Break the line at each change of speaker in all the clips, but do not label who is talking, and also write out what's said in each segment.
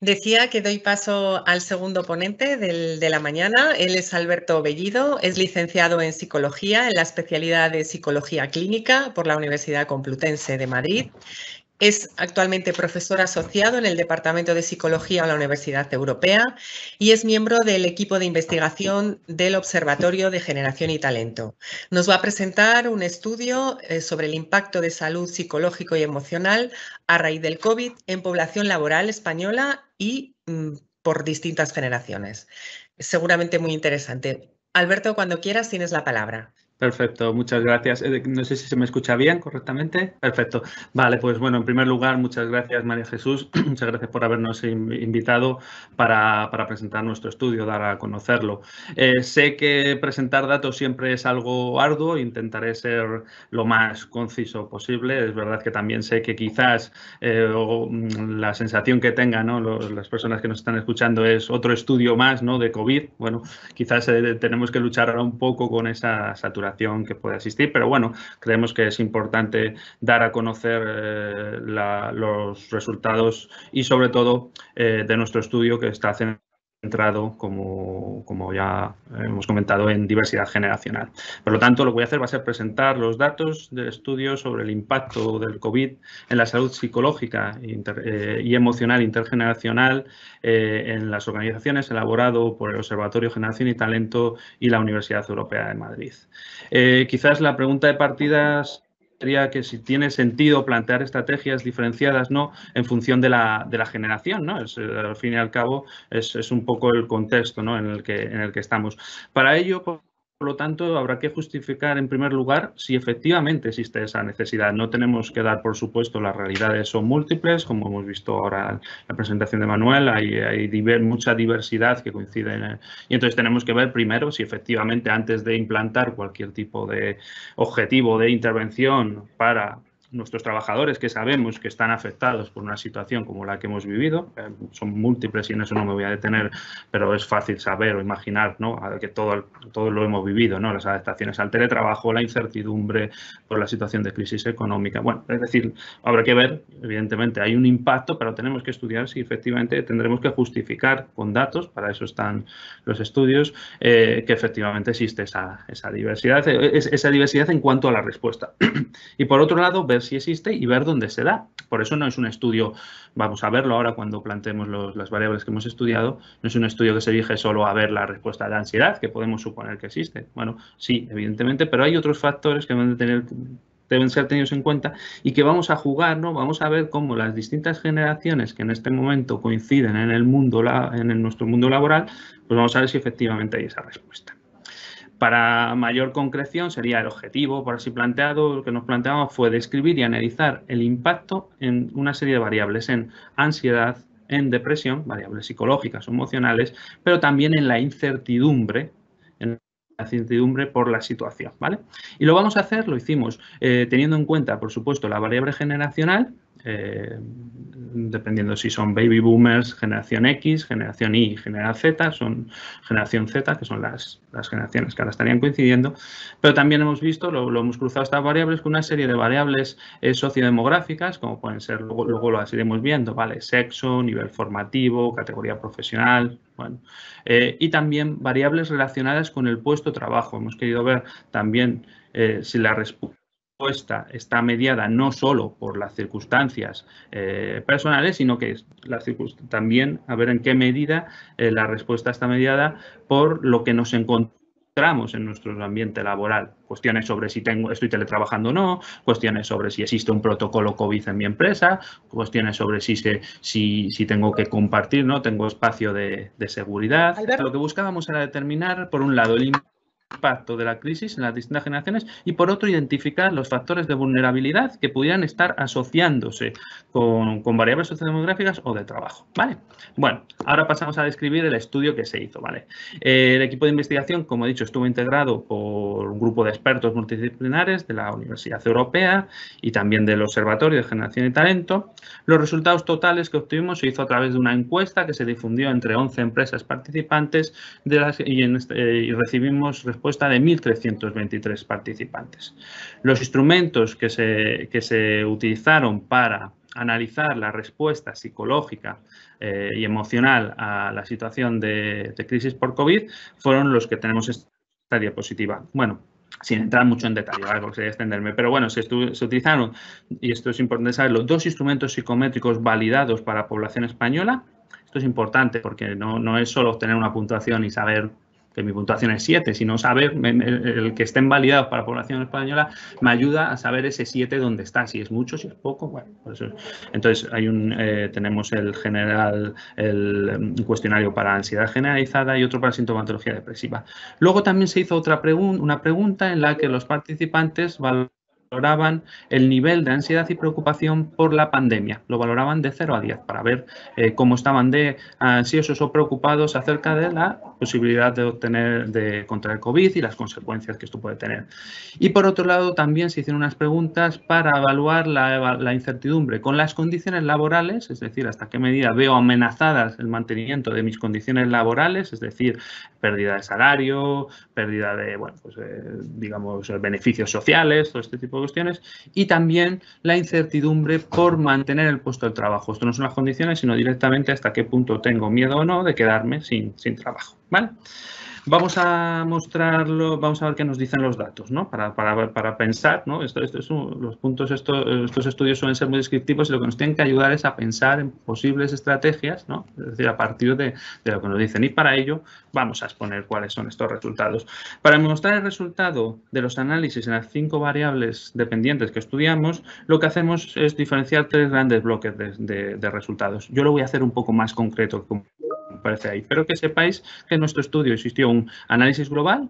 Decía que doy paso al segundo ponente de la mañana. Él es Alberto Bellido, es licenciado en psicología en la especialidad de psicología clínica por la Universidad Complutense de Madrid es actualmente profesor asociado en el Departamento de Psicología de la Universidad Europea y es miembro del equipo de investigación del Observatorio de Generación y Talento. Nos va a presentar un estudio eh, sobre el impacto de salud psicológico y emocional a raíz del COVID en población laboral española y mm, por distintas generaciones. Seguramente muy interesante. Alberto, cuando quieras, tienes la palabra. Perfecto, muchas gracias. Eh, no sé si se me escucha bien correctamente. Perfecto. Vale, pues bueno, en primer lugar, muchas gracias María Jesús, muchas gracias por habernos invitado para, presentar nuestro estudio, dar a conocerlo. Eh, sé que presentar datos siempre es algo arduo, intentaré ser lo más conciso posible. Es verdad que también sé que quizás eh, mm, la sensación que tengan las personas que nos están escuchando es otro estudio más ¿no? de COVID. Bueno, quizás tenemos que luchar ahora un poco con esa saturación que puede asistir, pero bueno, creemos que es importante dar a conocer eh, los resultados y sobre todo eh, de nuestro estudio que está haciendo centrado, como, ya hemos comentado, en diversidad generacional. Por lo tanto, lo que voy a hacer va a ser presentar los datos del estudio sobre el impacto del COVID en la salud psicológica eh, y emocional intergeneracional eh, en las organizaciones elaborado por el Observatorio Generación y Talento y la Universidad Europea de Madrid. Eh, quizás la pregunta de partidas que si tiene sentido plantear estrategias diferenciadas ¿no? en función de la, de la generación. ¿no? Es, eh, al fin y al cabo es, es un poco el contexto ¿no? en, el que, en el que estamos. Para ello, pues, por lo tanto, habrá que justificar en primer lugar si efectivamente existe esa necesidad. No tenemos que dar, por supuesto, las realidades son múltiples, como hemos visto ahora en la presentación de Manuel, hay, mucha diversidad que coincide. En, y entonces tenemos que ver primero si efectivamente antes de implantar cualquier tipo de objetivo de intervención para nuestros trabajadores que sabemos que están afectados por una situación como la que hemos vivido, eh, son múltiples y en eso no me voy a detener, pero es fácil saber o imaginar ¿no? que todo, todo lo hemos vivido, ¿no? las adaptaciones al teletrabajo, la incertidumbre por la situación de crisis económica. Bueno, es decir, habrá que ver, evidentemente hay un impacto, pero tenemos que estudiar si efectivamente tendremos que justificar con datos, para eso están los estudios, eh, que efectivamente existe esa, esa diversidad, e, esa diversidad en cuanto a la respuesta. y por otro lado, ver si existe y ver dónde se da. Por eso no es un estudio, vamos a verlo ahora cuando planteemos las variables que hemos estudiado, no es un estudio que se dirige solo a ver la respuesta de la ansiedad, que podemos suponer que existe. Bueno, sí, evidentemente, pero hay otros factores que deben, tener, deben ser tenidos en cuenta y que vamos a jugar, ¿no? Vamos a ver cómo las distintas generaciones que en este momento coinciden en el mundo, en nuestro mundo laboral, pues vamos a ver si efectivamente hay esa respuesta. Para mayor concreción sería el objetivo, por así planteado, lo que nos planteamos fue describir y analizar el impacto en una serie de variables, en ansiedad, en depresión, variables psicológicas o emocionales, pero también en la incertidumbre, la certidumbre por la situación, ¿vale? Y lo vamos a hacer, lo hicimos eh, teniendo en cuenta, por supuesto, la variable generacional, eh, dependiendo si son baby boomers, generación X, generación Y, generación Z, son generación Z, que son las, generaciones que ahora estarían coincidiendo, pero también hemos visto, lo, hemos cruzado estas variables con una serie de variables eh, sociodemográficas, como pueden ser, luego, luego las iremos viendo, ¿vale? Sexo, nivel formativo, categoría profesional, bueno, eh, y también variables relacionadas con el puesto de trabajo. Hemos querido ver también eh, si la respuesta está mediada no solo por las circunstancias eh, personales, sino que también a ver en qué medida la respuesta está mediada por lo que nos encontramos en nuestro ambiente laboral. Cuestiones sobre si tengo, estoy teletrabajando o no, cuestiones sobre si existe un protocolo COVID en mi empresa, cuestiones sobre si, se, si, si tengo que compartir, ¿no? Tengo espacio de, seguridad. Lo que buscábamos era determinar, por un lado, el impacto de la crisis en las distintas generaciones y por otro identificar los factores de vulnerabilidad que pudieran estar asociándose con, variables sociodemográficas o de trabajo. ¿vale? Bueno, ahora pasamos a describir el estudio que se hizo. ¿vale? el equipo de investigación, como he dicho, estuvo integrado por un grupo de expertos multidisciplinares de la Universidad Europea y también del Observatorio de Generación y Talento. Los resultados totales que obtuvimos se hizo a través de una encuesta que se difundió entre 11 empresas participantes de las, y, este, y recibimos respuestas de 1.323 participantes. Los instrumentos que se, que se utilizaron para analizar la respuesta psicológica eh, y emocional a la situación de, de, crisis por COVID fueron los que tenemos esta diapositiva. Bueno, sin entrar mucho en detalle, algo porque sería extenderme, pero bueno, se, se, utilizaron, y esto es importante saberlo, dos instrumentos psicométricos validados para la población española. Esto es importante porque no, no es solo obtener una puntuación y saber que mi puntuación es 7, sino saber el, que estén validados para población española me ayuda a saber ese 7 dónde está, si es mucho, si es poco, bueno, Entonces hay un, eh, tenemos el general, el mm, cuestionario para ansiedad generalizada y otro para sintomatología depresiva. Luego también se hizo otra pregunta, una pregunta en la que los participantes valoraban el nivel de ansiedad y preocupación por la pandemia. Lo valoraban de 0 a 10 para ver eh, cómo estaban de ansiosos o preocupados acerca de la posibilidad de obtener, de contraer COVID y las consecuencias que esto puede tener. Y por otro lado, también se hicieron unas preguntas para evaluar la, la incertidumbre con las condiciones laborales, es decir, hasta qué medida veo amenazadas el mantenimiento de mis condiciones laborales, es decir, pérdida de salario, pérdida de, bueno, pues, eh, digamos, beneficios sociales, todo este tipo de cuestiones, y también la incertidumbre por mantener el puesto de trabajo. Esto no son las condiciones, sino directamente hasta qué punto tengo miedo o no de quedarme sin, trabajo. Vamos a mostrarlo, vamos a ver qué nos dicen los datos, ¿no? Para, para, pensar, ¿no? Esto, esto es los puntos, estos estudios suelen ser muy descriptivos y lo que nos tienen que ayudar es a pensar en posibles estrategias, ¿no? Es decir, a partir de, lo que nos dicen. Y para ello vamos a exponer cuáles son estos resultados. Para mostrar el resultado de los análisis en las cinco variables dependientes que estudiamos, lo que hacemos es diferenciar tres grandes bloques de, resultados. Yo lo voy a hacer un poco más concreto, ahí. Pero que sepáis que en nuestro estudio existió un análisis global,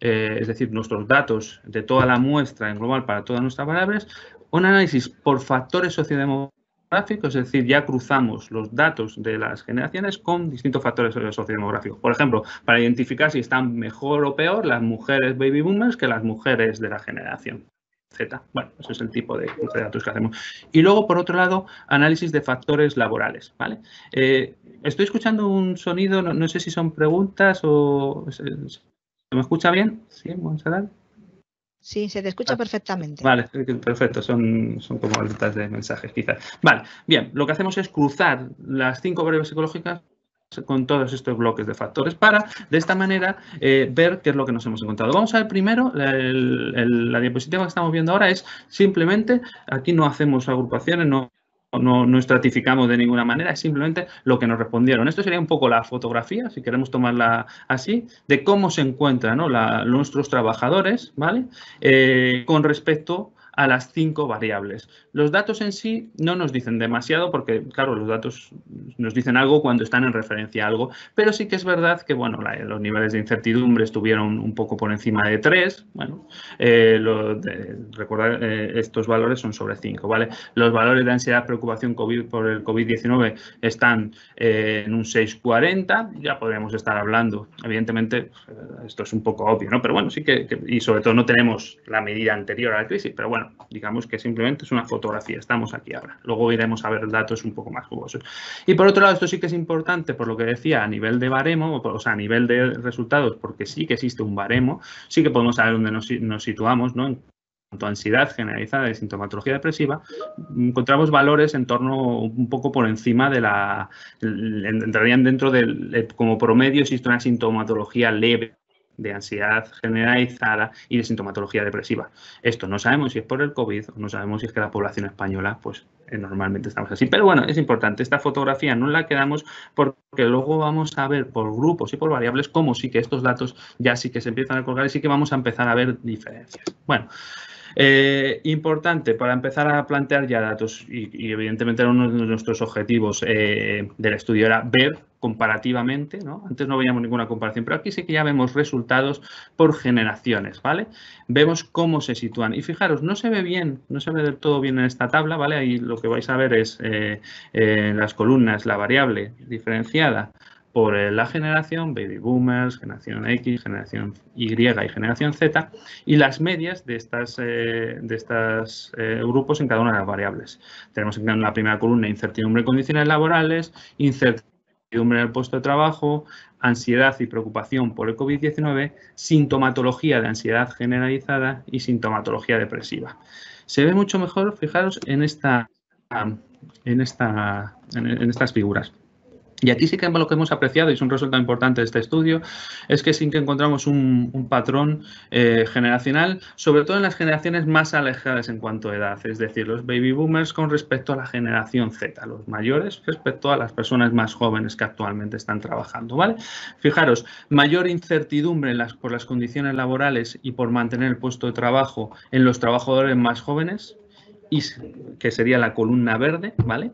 eh, es decir, nuestros datos de toda la muestra en global para todas nuestras variables, un análisis por factores sociodemográficos, es decir, ya cruzamos los datos de las generaciones con distintos factores sociodemográficos. Por ejemplo, para identificar si están mejor o peor las mujeres baby boomers que las mujeres de la generación Z. Bueno, ese es el tipo de datos que hacemos. Y luego, por otro lado, análisis de factores laborales, ¿vale? Eh, estoy escuchando un sonido, no, sé si son preguntas o... ¿se, ¿Me escucha bien? ¿Sí, Monserrat? Sí, se te escucha ah, perfectamente. Vale, perfecto, son, son como alertas de mensajes quizás. Vale, bien, lo que hacemos es cruzar las cinco variables psicológicas con todos estos bloques de factores para, de esta manera, eh, ver qué es lo que nos hemos encontrado. Vamos a ver primero, la diapositiva que estamos viendo ahora es simplemente, aquí no hacemos agrupaciones, no no, estratificamos de ninguna manera, es simplemente lo que nos respondieron. Esto sería un poco la fotografía, si queremos tomarla así, de cómo se encuentran nuestros trabajadores, ¿vale? Eh, con respecto a las cinco variables. Los datos en sí no nos dicen demasiado porque, claro, los datos nos dicen algo cuando están en referencia a algo, pero sí que es verdad que, bueno, los niveles de incertidumbre estuvieron un poco por encima de tres. bueno, eh, recordar, eh, estos valores son sobre cinco, ¿vale? Los valores de ansiedad, preocupación por el COVID-19 están eh, en un 6,40, ya podríamos estar hablando, evidentemente, pues, eh, esto es un poco obvio, ¿no? Pero bueno, sí que, y sobre todo no tenemos la medida anterior a la crisis, pero bueno, Digamos que simplemente es una fotografía, estamos aquí ahora. Luego iremos a ver datos un poco más jugosos. Y por otro lado, esto sí que es importante, por lo que decía, a nivel de baremo, o sea, a nivel de resultados, porque sí que existe un baremo, sí que podemos saber dónde nos, situamos, ¿no? En cuanto a ansiedad generalizada y sintomatología depresiva, encontramos valores en torno un poco por encima de la, entrarían dentro del, eh, como promedio existe una sintomatología leve de ansiedad generalizada y de sintomatología depresiva. Esto no sabemos si es por el COVID, o no sabemos si es que la población española, pues eh, normalmente estamos así. Pero bueno, es importante, esta fotografía no la quedamos porque luego vamos a ver por grupos y por variables cómo sí que estos datos ya sí que se empiezan a colgar y sí que vamos a empezar a ver diferencias. Bueno. Eh, importante para empezar a plantear ya datos y, evidentemente uno de nuestros objetivos eh, del estudio era ver comparativamente, ¿no? Antes no veíamos ninguna comparación, pero aquí sí que ya vemos resultados por generaciones, ¿vale? Vemos cómo se sitúan. Y fijaros, no se ve bien, no se ve del todo bien en esta tabla, ¿vale? Ahí lo que vais a ver es en eh, eh, las columnas, la variable diferenciada por eh, la generación baby boomers, generación X, generación Y y generación Z y las medias de estas de estos grupos en cada una de las variables. Tenemos en la primera columna incertidumbre de condiciones laborales, incertidumbre en el puesto de trabajo, ansiedad y preocupación por el COVID-19, sintomatología de ansiedad generalizada y sintomatología depresiva. Se ve mucho mejor, fijaros, en, esta, en, esta, en estas figuras. Y aquí sí que lo que hemos apreciado, y es un resultado importante de este estudio, es que sí que encontramos un, patrón eh, generacional, sobre todo en las generaciones más alejadas en cuanto a edad, es decir, los baby boomers con respecto a la generación Z, los mayores respecto a las personas más jóvenes que actualmente están trabajando. ¿vale? Fijaros, mayor incertidumbre por las condiciones laborales y por mantener el puesto de trabajo en los trabajadores más jóvenes, y, que sería la columna verde, ¿vale?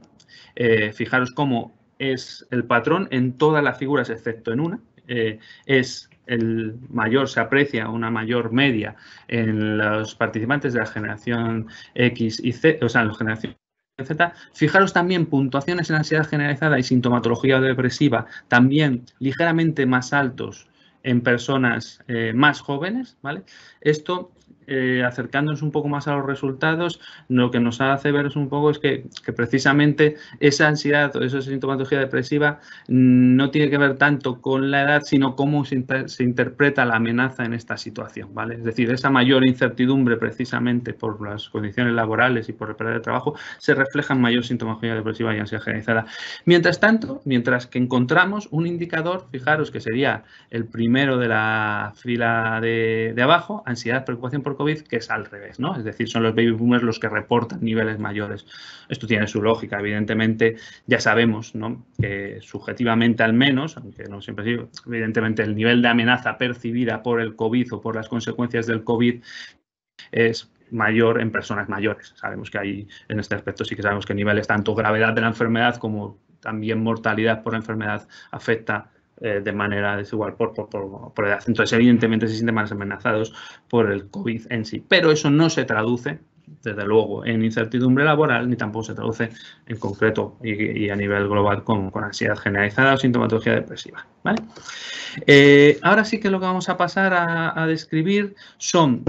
Eh, fijaros cómo es el patrón en todas las figuras excepto en una. Eh, es el mayor, se aprecia una mayor media en los participantes de la generación X y Z, o sea, en la generación Z. Fijaros también puntuaciones en ansiedad generalizada y sintomatología depresiva también ligeramente más altos en personas eh, más jóvenes, ¿vale? Esto eh, acercándonos un poco más a los resultados, lo que nos hace ver un poco es que, precisamente esa ansiedad o esa sintomatología depresiva mm, no tiene que ver tanto con la edad, sino cómo se, interpreta la amenaza en esta situación, ¿vale? Es decir, esa mayor incertidumbre precisamente por las condiciones laborales y por el perder de trabajo se refleja en mayor sintomatología depresiva y ansiedad generalizada. Mientras tanto, mientras que encontramos un indicador, fijaros que sería el primero de la fila de abajo, ansiedad, preocupación, por COVID, que es al revés, ¿no? Es decir, son los baby boomers los que reportan niveles mayores. Esto tiene su lógica, evidentemente ya sabemos, Que subjetivamente al menos, aunque no siempre digo, evidentemente el nivel de amenaza percibida por el COVID o por las consecuencias del COVID es mayor en personas mayores. Sabemos que hay, en este aspecto sí que sabemos que niveles tanto gravedad de la enfermedad como también mortalidad por la enfermedad afecta eh, de manera desigual por, por, por, edad. Entonces, evidentemente se sienten más amenazados por el COVID en sí. Pero eso no se traduce, desde luego, en incertidumbre laboral, ni tampoco se traduce en concreto y, a nivel global con, ansiedad generalizada o sintomatología depresiva. Eh, ahora sí que lo que vamos a pasar a, a describir son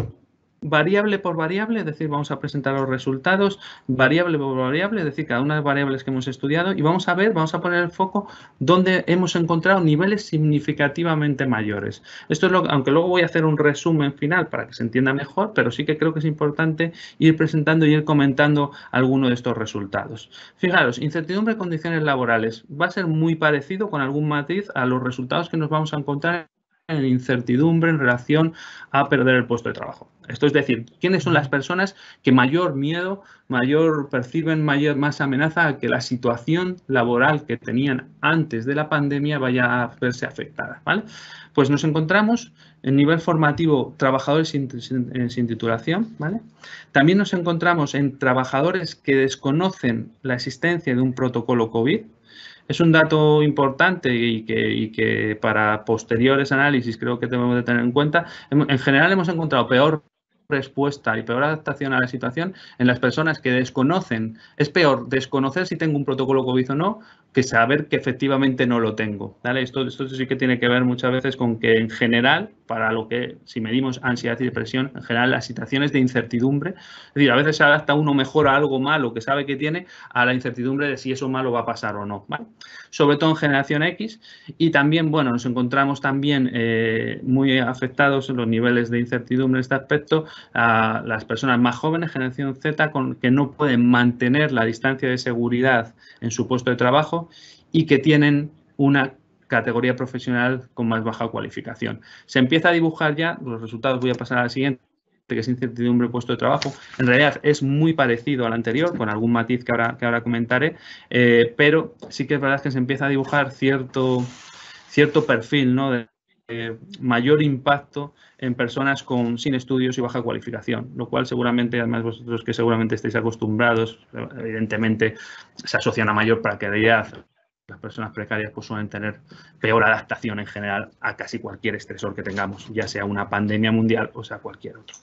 variable por variable, es decir, vamos a presentar los resultados variable por variable, es decir, cada una de las variables que hemos estudiado y vamos a ver, vamos a poner el foco donde hemos encontrado niveles significativamente mayores. Esto es lo que, aunque luego voy a hacer un resumen final para que se entienda mejor, pero sí que creo que es importante ir presentando y ir comentando alguno de estos resultados. Fijaros, incertidumbre de condiciones laborales va a ser muy parecido con algún matiz a los resultados que nos vamos a encontrar en incertidumbre en relación a perder el puesto de trabajo. Esto es decir, ¿quiénes son las personas que mayor miedo, mayor perciben mayor más amenaza a que la situación laboral que tenían antes de la pandemia vaya a verse afectada? ¿vale? Pues nos encontramos en nivel formativo trabajadores eh, sin, titulación, ¿vale? También nos encontramos en trabajadores que desconocen la existencia de un protocolo COVID, es un dato importante y que, para posteriores análisis creo que debemos de tener en cuenta. En, en, general hemos encontrado peor respuesta y peor adaptación a la situación en las personas que desconocen. Es peor desconocer si tengo un protocolo COVID o no que saber que efectivamente no lo tengo. Esto, esto sí que tiene que ver muchas veces con que en general, para lo que si medimos ansiedad y depresión, en general las situaciones de incertidumbre, es decir, a veces se adapta uno mejor a algo malo que sabe que tiene a la incertidumbre de si eso malo va a pasar o no. Sobre todo en generación X y también, bueno, nos encontramos también eh, muy afectados en los niveles de incertidumbre en este aspecto a las personas más jóvenes, generación Z, con, que no pueden mantener la distancia de seguridad en su puesto de trabajo y que tienen una categoría profesional con más baja cualificación. Se empieza a dibujar ya, los resultados voy a pasar al siguiente, que es incertidumbre puesto de trabajo. En realidad es muy parecido al anterior, con algún matiz que ahora, que ahora comentaré, eh, pero sí que es verdad que se empieza a dibujar cierto, cierto perfil ¿no? Eh, mayor impacto en personas con, sin estudios y baja cualificación, lo cual seguramente, además vosotros que seguramente estáis acostumbrados, evidentemente se asocian a mayor precariedad, las personas precarias pues, suelen tener peor adaptación en general a casi cualquier estresor que tengamos, ya sea una pandemia mundial o sea cualquier otro.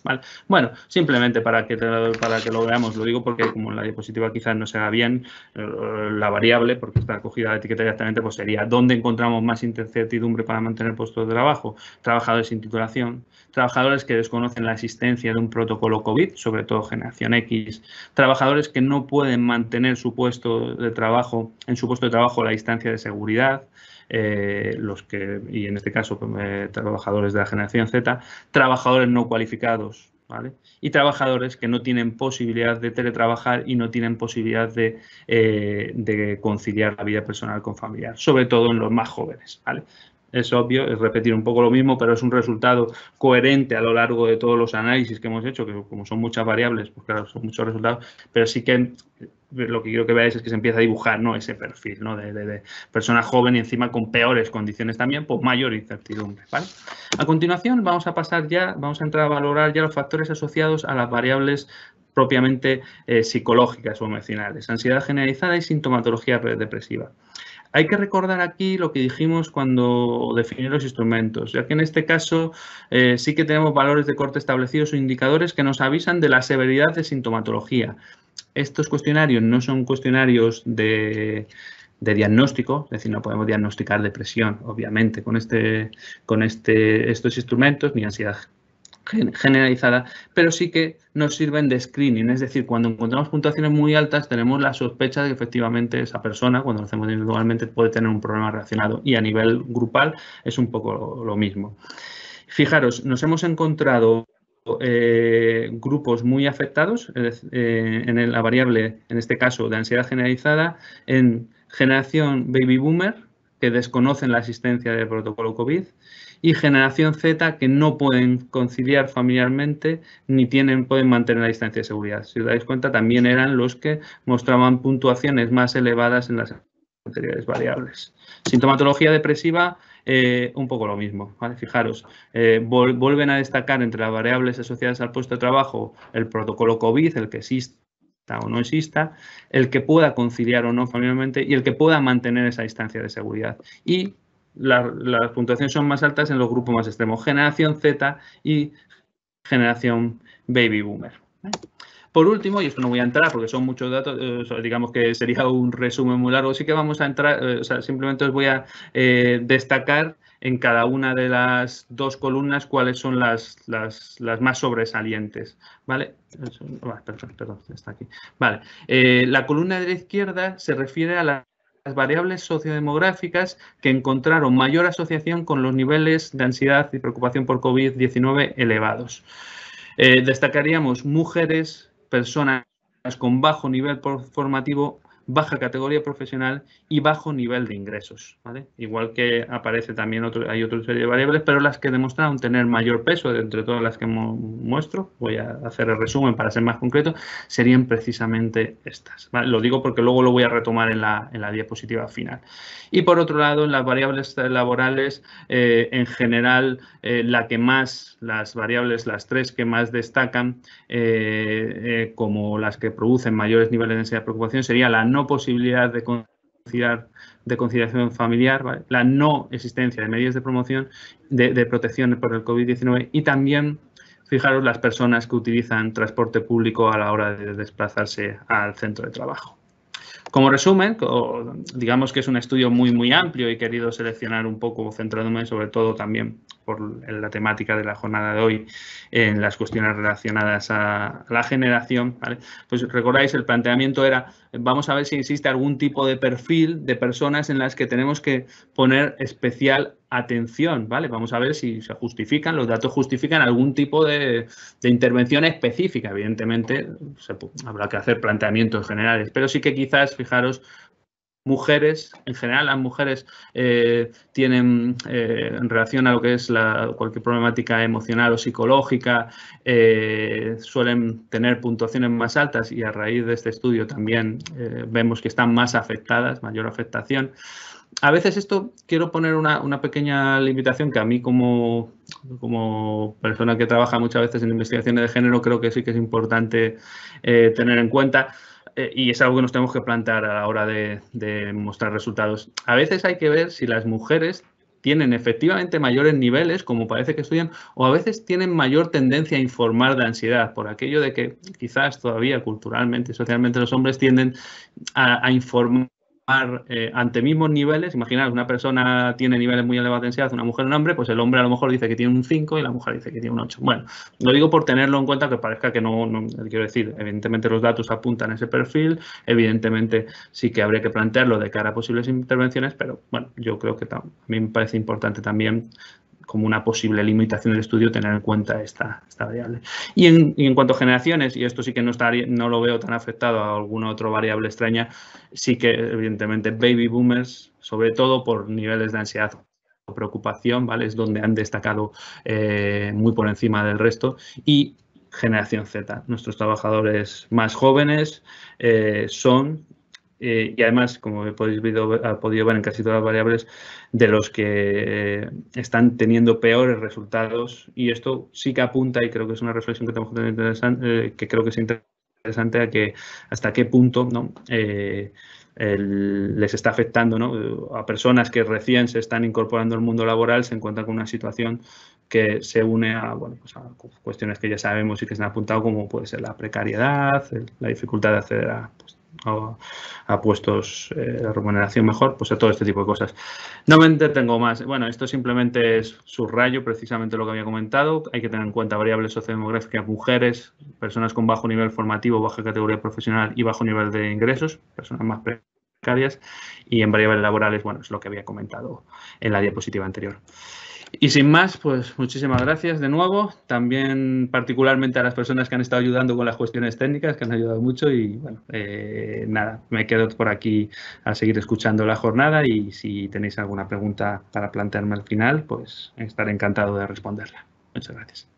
Bueno, simplemente para que, para que lo veamos, lo digo porque como en la diapositiva quizás no se haga bien, eh, la variable, porque está cogida la etiqueta directamente, pues sería dónde encontramos más incertidumbre para mantener puestos de trabajo, trabajadores sin titulación, trabajadores que desconocen la existencia de un protocolo COVID, sobre todo generación X, trabajadores que no pueden mantener su puesto de trabajo, en su puesto de trabajo la distancia de seguridad, eh, los que, y en este caso pues, eh, trabajadores de la generación Z, trabajadores no cualificados, ¿Vale? Y trabajadores que no tienen posibilidad de teletrabajar y no tienen posibilidad de, eh, de conciliar la vida personal con familiar, sobre todo en los más jóvenes, ¿vale? es obvio, es repetir un poco lo mismo, pero es un resultado coherente a lo largo de todos los análisis que hemos hecho, que como son muchas variables, pues claro, son muchos resultados, pero sí que eh, lo que quiero que veáis es que se empieza a dibujar ¿no? ese perfil de, persona joven y encima con peores condiciones también, por pues mayor incertidumbre. A continuación vamos a pasar ya, vamos a entrar a valorar ya los factores asociados a las variables propiamente eh, psicológicas o emocionales, ansiedad generalizada y sintomatología depresiva. Hay que recordar aquí lo que dijimos cuando definimos los instrumentos, ya que en este caso eh, sí que tenemos valores de corte establecidos o indicadores que nos avisan de la severidad de sintomatología. Estos cuestionarios no son cuestionarios de, diagnóstico, es decir, no podemos diagnosticar depresión, obviamente, con, este, este, estos instrumentos, ni ansiedad generalizada, pero sí que nos sirven de screening, es decir, cuando encontramos puntuaciones muy altas tenemos la sospecha de que efectivamente esa persona, cuando lo hacemos individualmente, puede tener un problema relacionado y a nivel grupal es un poco lo mismo. Fijaros, nos hemos encontrado eh, grupos muy afectados eh, en la variable, en este caso, de ansiedad generalizada, en generación baby boomer, que desconocen la existencia del protocolo COVID y generación Z que no pueden conciliar familiarmente ni tienen, pueden mantener la distancia de seguridad. Si os dais cuenta, también eran los que mostraban puntuaciones más elevadas en las anteriores variables. Sintomatología depresiva, eh, un poco lo mismo. Fijaros, eh, vuelven a destacar entre las variables asociadas al puesto de trabajo el protocolo COVID, el que existe o no exista, el que pueda conciliar o no familiarmente y el que pueda mantener esa distancia de seguridad. Y las puntuaciones son más altas en los grupos más extremos, generación Z y generación baby boomer. Por último, y esto no voy a entrar porque son muchos datos, eh, digamos que sería un resumen muy largo, sí que vamos a entrar, eh, o sea, simplemente os voy a eh, destacar en cada una de las dos columnas cuáles son las, más sobresalientes. ¿Vale? Ah, está aquí. Vale. Eh, la columna de la izquierda se refiere a las variables sociodemográficas que encontraron mayor asociación con los niveles de ansiedad y preocupación por COVID-19 elevados. Eh, destacaríamos mujeres, personas con bajo nivel formativo baja categoría profesional y bajo nivel de ingresos. Igual que aparece también, hay otra serie de variables, pero las que demostraron tener mayor peso, entre todas las que muestro, voy a hacer el resumen para ser más concreto, serían precisamente estas. Lo digo porque luego lo voy a retomar en la, diapositiva final. Y por otro lado, en las variables laborales, eh, en general, eh, la que más, las variables, las tres que más destacan, eh, como las que producen mayores niveles de densidad de preocupación, sería la no posibilidad de conciliar de conciliación familiar, la no existencia de medios de promoción, de, protección por el COVID-19 y también fijaros las personas que utilizan transporte público a la hora de desplazarse al centro de trabajo. Como resumen, digamos que es un estudio muy, muy amplio y querido seleccionar un poco, centrándome sobre todo también por la temática de la jornada de hoy en las cuestiones relacionadas a la generación, pues recordáis el planteamiento era vamos a ver si existe algún tipo de perfil de personas en las que tenemos que poner especial atención, ¿vale? Vamos a ver si se justifican, los datos justifican algún tipo de, intervención específica. Evidentemente, se, habrá que hacer planteamientos generales, pero sí que quizás, fijaros, mujeres, en general las mujeres eh, tienen eh, en relación a lo que es la, cualquier problemática emocional o psicológica, eh, suelen tener puntuaciones más altas y a raíz de este estudio también vemos que están más afectadas, mayor afectación. A veces esto quiero poner una, pequeña limitación que a mí como, como, persona que trabaja muchas veces en investigaciones de género creo que sí que es importante tener en cuenta eh, y es algo que nos tenemos que plantear a la hora de, mostrar resultados. A veces hay que ver si las mujeres tienen efectivamente mayores niveles, como parece que estudian, o a veces tienen mayor tendencia a informar de ansiedad, por aquello de que quizás todavía culturalmente y socialmente los hombres tienden a informar eh, ante mismos niveles, Imaginar, una persona tiene niveles muy elevados de densidad, una mujer un hombre, pues el hombre a lo mejor dice que tiene un 5 y la mujer dice que tiene un 8. Bueno, lo digo por tenerlo en cuenta que parezca que no, no quiero decir, evidentemente los datos apuntan a ese perfil, evidentemente sí que habría que plantearlo de cara a posibles intervenciones, pero bueno, yo creo que a mí me parece importante también como una posible limitación del estudio tener en cuenta esta, variable. Y en, cuanto a generaciones, y esto sí que no, está, no lo veo tan afectado a alguna otra variable extraña, sí que evidentemente baby boomers, sobre todo por niveles de ansiedad o preocupación, ¿vale? Es donde han destacado eh, muy por encima del resto. Y generación Z, nuestros trabajadores más jóvenes eh, son eh, y además, como podéis ver, ha podido ver en casi todas las variables, de los que eh, están teniendo peores resultados. Y esto sí que apunta, y creo que es una reflexión que tenemos que tener interesante, eh, que creo que es interesante a que hasta qué punto ¿no? les está afectando a personas que recién se están incorporando al mundo laboral, se encuentran con una situación que se une a, bueno, pues cuestiones que ya sabemos y que se han apuntado, como puede ser la precariedad, la dificultad de acceder a pues, a puestos eh, de remuneración mejor, pues a todo este tipo de cosas. No me entretengo más. Bueno, esto simplemente es subrayo precisamente lo que había comentado. Hay que tener en cuenta variables sociodemográficas, mujeres, personas con bajo nivel formativo, baja categoría profesional y bajo nivel de ingresos, personas más precarias. Y en variables laborales, bueno, es lo que había comentado en la diapositiva anterior. Y sin más, pues muchísimas gracias de nuevo. También particularmente a las personas que han estado ayudando con las cuestiones técnicas, que han ayudado mucho. Y bueno, eh, nada, me quedo por aquí a seguir escuchando la jornada y si tenéis alguna pregunta para plantearme al final, pues estaré encantado de responderla. Muchas gracias.